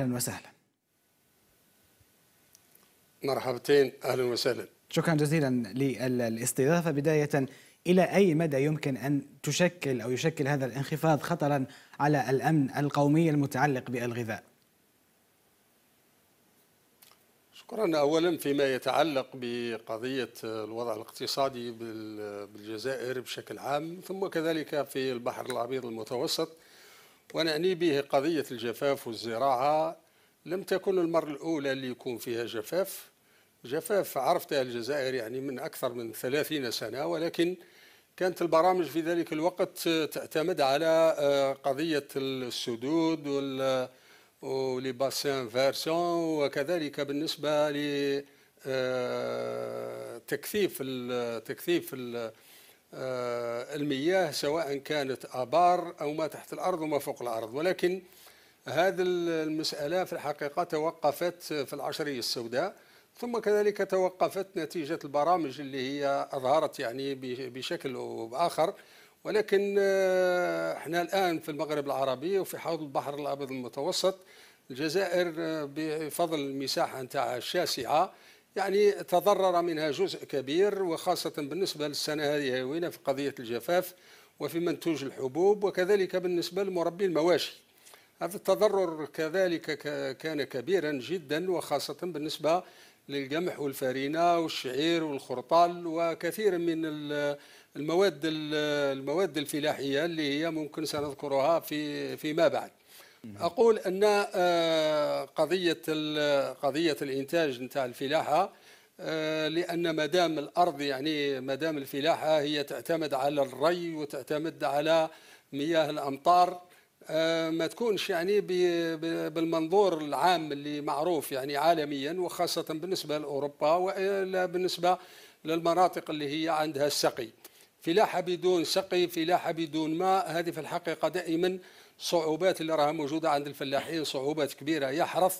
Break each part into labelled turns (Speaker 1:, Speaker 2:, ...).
Speaker 1: أهلا وسهلا
Speaker 2: مرحبتين أهلا وسهلا
Speaker 1: شكرا جزيلا للاستضافة بداية إلى أي مدى يمكن أن تشكل أو يشكل هذا الانخفاض خطرا على الأمن القومي المتعلق بالغذاء
Speaker 2: شكرا أولا فيما يتعلق بقضية الوضع الاقتصادي بالجزائر بشكل عام ثم كذلك في البحر الابيض المتوسط ونعني به قضية الجفاف والزراعة لم تكن المرة الأولى اللي يكون فيها جفاف جفاف عرفتها الجزائر يعني من أكثر من ثلاثين سنة ولكن كانت البرامج في ذلك الوقت تعتمد على آه، قضية السدود وال ولباسان فيرسون وكذلك بالنسبة لتكثيف آه، تكثيف آه، المياه سواء كانت ابار او ما تحت الارض وما فوق الارض ولكن هذه المساله في الحقيقه توقفت في العشريه السوداء ثم كذلك توقفت نتيجه البرامج اللي هي اظهرت يعني بشكل او باخر ولكن آه، احنا الان في المغرب العربي وفي حوض البحر الابيض المتوسط الجزائر آه، بفضل المساحه نتاعها الشاسعه يعني تضرر منها جزء كبير وخاصة بالنسبة للسنة هذه هنا في قضية الجفاف وفي منتوج الحبوب وكذلك بالنسبة لمربي المواشي هذا التضرر كذلك كان كبيرا جدا وخاصة بالنسبة للقمح والفارينة والشعير والخرطال وكثير من المواد المواد الفلاحية اللي هي ممكن سنذكرها في فيما بعد اقول ان آه، قضيه قضيه الانتاج نتاع الفلاحه آه، لان ما دام الارض يعني ما دام الفلاحه هي تعتمد على الري وتعتمد على مياه الامطار آه، ما تكونش يعني بالمنظور العام اللي معروف يعني عالميا وخاصه بالنسبه لاوروبا والا بالنسبه للمناطق اللي هي عندها السقي فلاحه بدون سقي فلاحه بدون ماء هذه في الحقيقه دائما صعوبات اللي راها موجوده عند الفلاحين صعوبات كبيره يحرث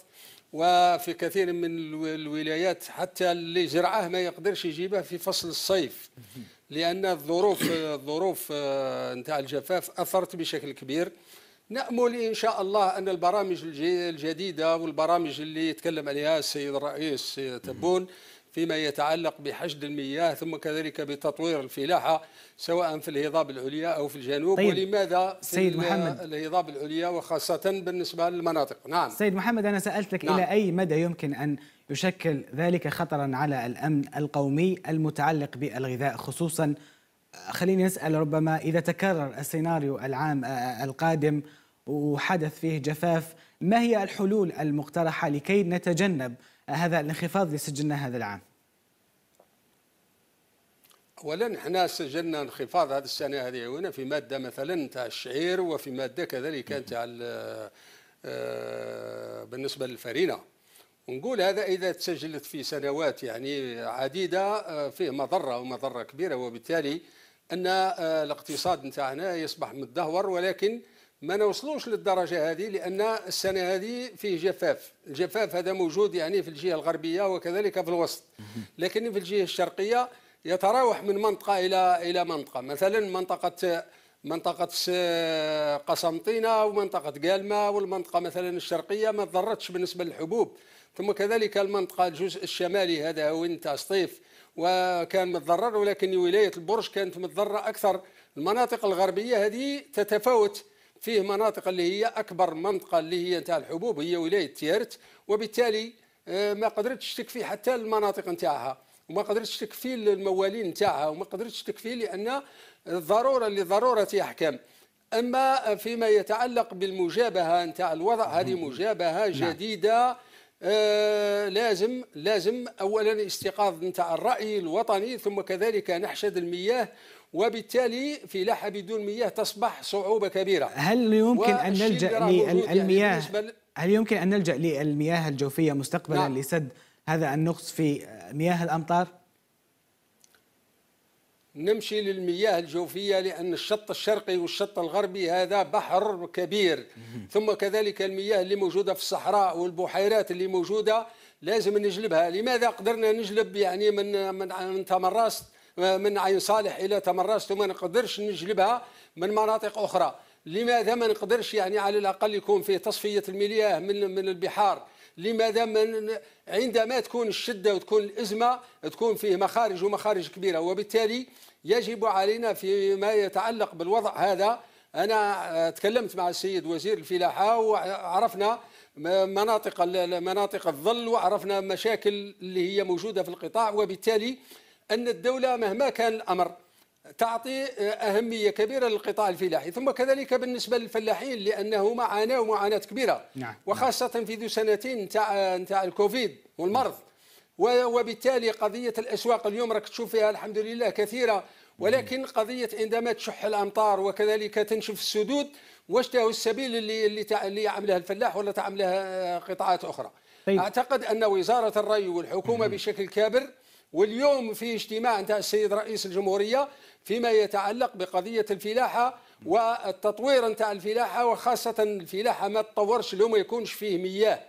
Speaker 2: وفي كثير من الولايات حتى اللي زرعه ما يقدرش يجيبه في فصل الصيف لان الظروف الظروف آه، نتاع الجفاف اثرت بشكل كبير نامل ان شاء الله ان البرامج الجديده والبرامج اللي يتكلم عليها السيد الرئيس تبون فيما يتعلق بحشد المياه ثم كذلك بتطوير الفلاحة سواء في الهضاب العليا أو في الجنوب طيب. ولماذا في سيد محمد الهضاب العليا وخاصة بالنسبة للمناطق نعم
Speaker 1: سيد محمد أنا سألتك نعم. إلى أي مدى يمكن أن يشكل ذلك خطرا على الأمن القومي المتعلق بالغذاء خصوصا خليني أسأل ربما إذا تكرر السيناريو العام آه، آه، القادم وحدث فيه جفاف ما هي الحلول المقترحة لكي نتجنب هذا الانخفاض اللي سجلناه هذا العام؟
Speaker 2: اولا احنا سجلنا انخفاض هذه السنه هذه هنا في ماده مثلا تاع الشعير وفي ماده كذلك تاع آه، بالنسبه للفرينه ونقول هذا اذا تسجلت في سنوات يعني عديده آه، فيه مضره ومضره كبيره وبالتالي ان آه، الاقتصاد نتاعنا يصبح متدهور ولكن ما نوصلوش للدرجه هذه لان السنه هذه فيه جفاف الجفاف هذا موجود يعني في الجهه الغربيه وكذلك في الوسط لكن في الجهه الشرقيه يتراوح من منطقه الى الى منطقه مثلا منطقه منطقة قسنطينة ومنطقة قالمة والمنطقة مثلا الشرقية ما تضرتش بالنسبة للحبوب ثم كذلك المنطقة الجزء الشمالي هذا وين تاع صيف وكان متضرر ولكن ولاية البرج كانت متضررة أكثر المناطق الغربية هذه تتفاوت فيه مناطق اللي هي اكبر منطقه اللي هي نتاع الحبوب هي ولايه تيرت وبالتالي آه، ما قدرتش تكفي حتى المناطق نتاعها وما قدرتش تكفي الموالين نتاعها وما قدرتش تكفي لان الضروره لضروره احكام اما فيما يتعلق بالمجابهه نتاع الوضع هذه نعم. مجابهه نعم. جديده آه، لازم لازم اولا استيقاظ نتاع الراي الوطني ثم كذلك نحشد المياه وبالتالي في فلاحه بدون مياه تصبح صعوبه كبيره
Speaker 1: هل يمكن ان نلجا للمياه يعني هل يمكن ان نلجا للمياه الجوفيه مستقبلا نعم. لسد هذا النقص في مياه الامطار
Speaker 2: نمشي للمياه الجوفية لأن الشط الشرقي والشط الغربي هذا بحر كبير ثم كذلك المياه اللي موجودة في الصحراء والبحيرات اللي موجودة لازم نجلبها لماذا قدرنا نجلب يعني من من, من تمراست من عين صالح إلى تمراست وما نقدرش نجلبها من مناطق أخرى لماذا ما نقدرش يعني على الأقل يكون في تصفية المياه من من البحار لماذا من عندما تكون الشدة وتكون الأزمة تكون فيه مخارج ومخارج كبيرة وبالتالي يجب علينا فيما يتعلق بالوضع هذا أنا آه، تكلمت مع السيد وزير الفلاحة وعرفنا مناطق مناطق الظل وعرفنا مشاكل اللي هي موجودة في القطاع وبالتالي أن الدولة مهما كان الأمر تعطي أهمية كبيرة للقطاع الفلاحي ثم كذلك بالنسبة للفلاحين لأنهما عانوا معاناة كبيرة نعم،, نعم. وخاصة في ذو سنتين نتاع الكوفيد والمرض وبالتالي قضية الأسواق اليوم راك تشوف فيها الحمد لله كثيرة ولكن قضية عندما تشح الأمطار وكذلك تنشف السدود واش السبيل اللي اللي اللي عملها الفلاح ولا تعملها قطاعات أخرى طيب. أعتقد أن وزارة الري والحكومة بشكل كبير واليوم في اجتماع نتاع السيد رئيس الجمهورية فيما يتعلق بقضية الفلاحة والتطوير نتاع الفلاحة وخاصة الفلاحة ما تطورش لو ما يكونش فيه مياه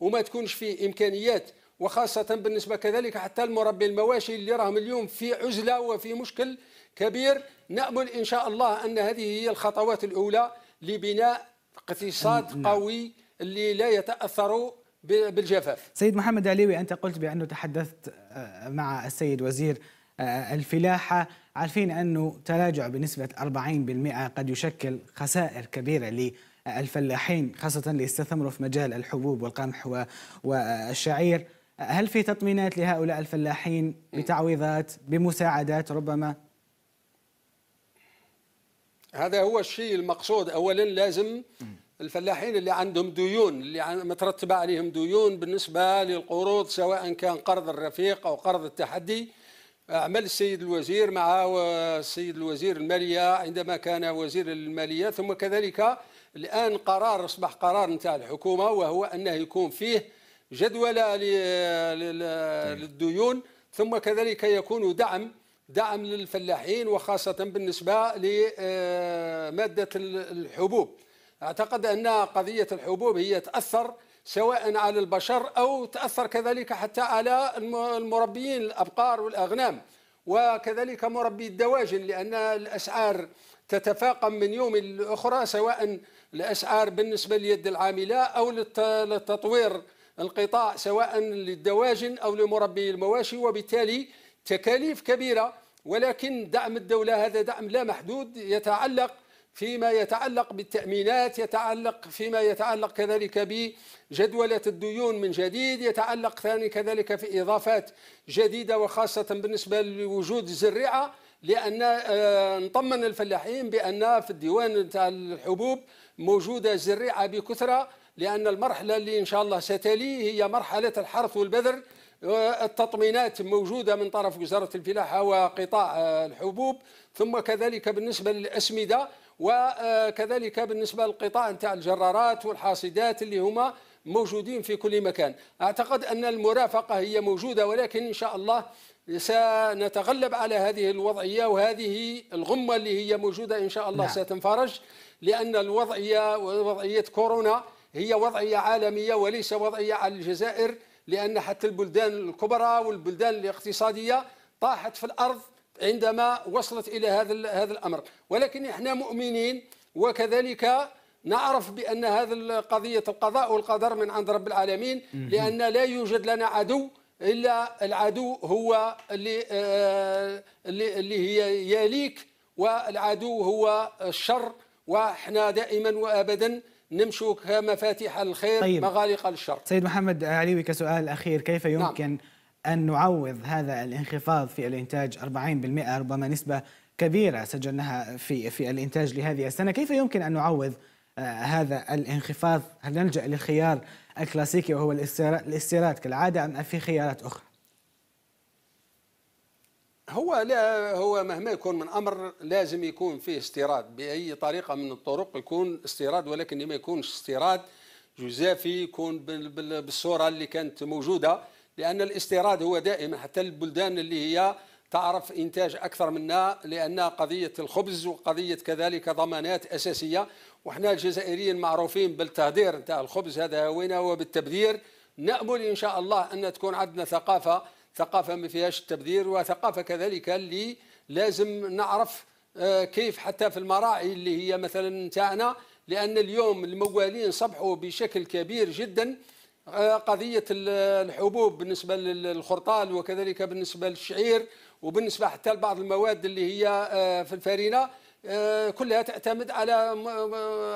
Speaker 2: وما تكونش فيه إمكانيات وخاصة بالنسبة كذلك حتى المربي المواشي اللي راهم اليوم في عزلة وفي مشكل كبير نأمل إن شاء الله أن هذه هي الخطوات الأولى لبناء اقتصاد نعم. قوي اللي لا يتأثر بالجفاف
Speaker 1: سيد محمد عليوي أنت قلت بأنه تحدثت آه، مع السيد وزير آه، الفلاحة عارفين أنه تراجع بنسبة 40% قد يشكل خسائر كبيرة للفلاحين خاصة اللي استثمروا في مجال الحبوب والقمح والشعير هل في تطمينات لهؤلاء الفلاحين بتعويضات بمساعدات ربما؟
Speaker 2: هذا هو الشيء المقصود أولا لازم الفلاحين اللي عندهم ديون اللي مترتبة عليهم ديون بالنسبة للقروض سواء كان قرض الرفيق أو قرض التحدي عمل السيد الوزير مع السيد الوزير المالية عندما كان وزير المالية ثم كذلك الآن قرار أصبح قرار نتاع الحكومة وهو أنه يكون فيه جدولة طيب. للديون ثم كذلك يكون دعم دعم للفلاحين وخاصة بالنسبة لمادة الحبوب أعتقد أن قضية الحبوب هي تأثر سواء على البشر أو تأثر كذلك حتى على المربيين الأبقار والأغنام وكذلك مربي الدواجن لأن الأسعار تتفاقم من يوم لآخرى سواء الأسعار بالنسبة ليد العاملة أو للتطوير القطاع سواء للدواجن أو لمربي المواشي وبالتالي تكاليف كبيرة ولكن دعم الدولة هذا دعم لا محدود يتعلق فيما يتعلق بالتأمينات يتعلق فيما يتعلق كذلك بجدولة الديون من جديد يتعلق ثاني كذلك في إضافات جديدة وخاصة بالنسبة لوجود الزريعة لأن آه، نطمن الفلاحين بأن في الديوان الحبوب موجودة زريعة بكثرة لأن المرحلة اللي إن شاء الله ستلي هي مرحلة الحرث والبذر آه، التطمينات موجودة من طرف وزارة الفلاحة وقطاع آه، الحبوب ثم كذلك بالنسبة للأسمدة وكذلك بالنسبه للقطاع نتاع الجرارات والحاصدات اللي هما موجودين في كل مكان اعتقد ان المرافقه هي موجوده ولكن ان شاء الله سنتغلب على هذه الوضعيه وهذه الغمه اللي هي موجوده ان شاء الله نعم. ستنفرج لان الوضعيه وضعيه كورونا هي وضعيه عالميه وليس وضعيه على الجزائر لان حتى البلدان الكبرى والبلدان الاقتصاديه طاحت في الارض عندما وصلت الى هذا هذا الامر ولكن احنا مؤمنين وكذلك نعرف بان هذا قضيه القضاء والقدر من عند رب العالمين لان لا يوجد لنا عدو الا العدو هو اللي آه، اللي, اللي هي يليك والعدو هو الشر واحنا دائما وابدا نمشوا كمفاتيح الخير طيب. مغالق الشر
Speaker 1: سيد محمد عليوي كسؤال اخير كيف نعم. يمكن نعم. أن نعوض هذا الانخفاض في الإنتاج 40% ربما نسبة كبيرة سجلناها في في الإنتاج لهذه السنة كيف يمكن أن نعوض آه، هذا الانخفاض هل نلجأ للخيار الكلاسيكي وهو الاستيراد كالعادة أم في خيارات أخرى؟
Speaker 2: هو لا هو مهما يكون من امر لازم يكون فيه استيراد باي طريقه من الطرق يكون استيراد ولكن ما يكونش استيراد جزافي يكون بالصوره اللي كانت موجوده لأن الاستيراد هو دائما حتى البلدان اللي هي تعرف إنتاج أكثر منا لأن قضية الخبز وقضية كذلك ضمانات أساسية وحنا الجزائريين معروفين بالتهدير نتاع الخبز هذا وين وبالتبذير نأمل إن شاء الله أن تكون عندنا ثقافة ثقافة ما فيهاش التبذير وثقافة كذلك اللي لازم نعرف آه، كيف حتى في المراعي اللي هي مثلا نتاعنا لأن اليوم الموالين صبحوا بشكل كبير جداً آه، قضية الحبوب بالنسبة للخرطال وكذلك بالنسبة للشعير وبالنسبة حتى لبعض المواد اللي هي آه، في الفارينة آه، كلها تعتمد على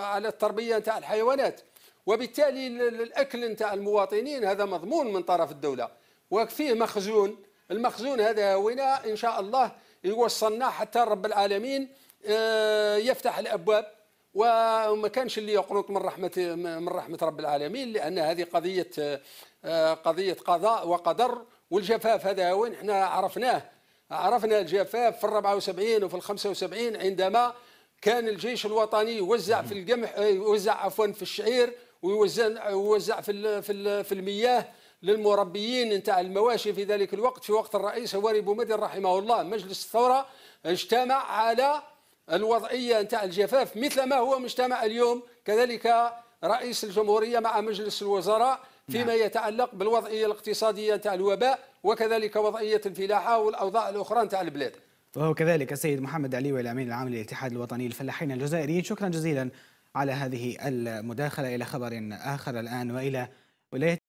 Speaker 2: على التربية نتاع الحيوانات وبالتالي الأكل نتاع المواطنين هذا مضمون من طرف الدولة وفيه مخزون المخزون هذا هنا إن شاء الله يوصلنا حتى رب العالمين يفتح الأبواب وما كانش اللي يقنط من رحمة من رحمة رب العالمين لأن هذه قضية آه، قضية قضاء وقدر والجفاف هذا وين احنا عرفناه عرفنا الجفاف في الربعة وسبعين وفي الخمسة وسبعين عندما كان الجيش الوطني يوزع في القمح آه، يوزع عفوا في الشعير ويوزع يوزع في في المياه للمربيين نتاع المواشي في ذلك الوقت في وقت الرئيس هواري بومدين رحمه الله مجلس الثوره اجتمع على الوضعية نتاع الجفاف مثل ما هو مجتمع اليوم كذلك رئيس الجمهورية مع مجلس الوزراء فيما نعم. يتعلق بالوضعية الاقتصادية نتاع الوباء وكذلك وضعية الفلاحة والأوضاع الأخرى نتاع البلاد
Speaker 1: وهو كذلك السيد محمد علي والامين العام للاتحاد الوطني للفلاحين الجزائريين شكرا جزيلا على هذه المداخلة إلى خبر آخر الآن وإلى ولاية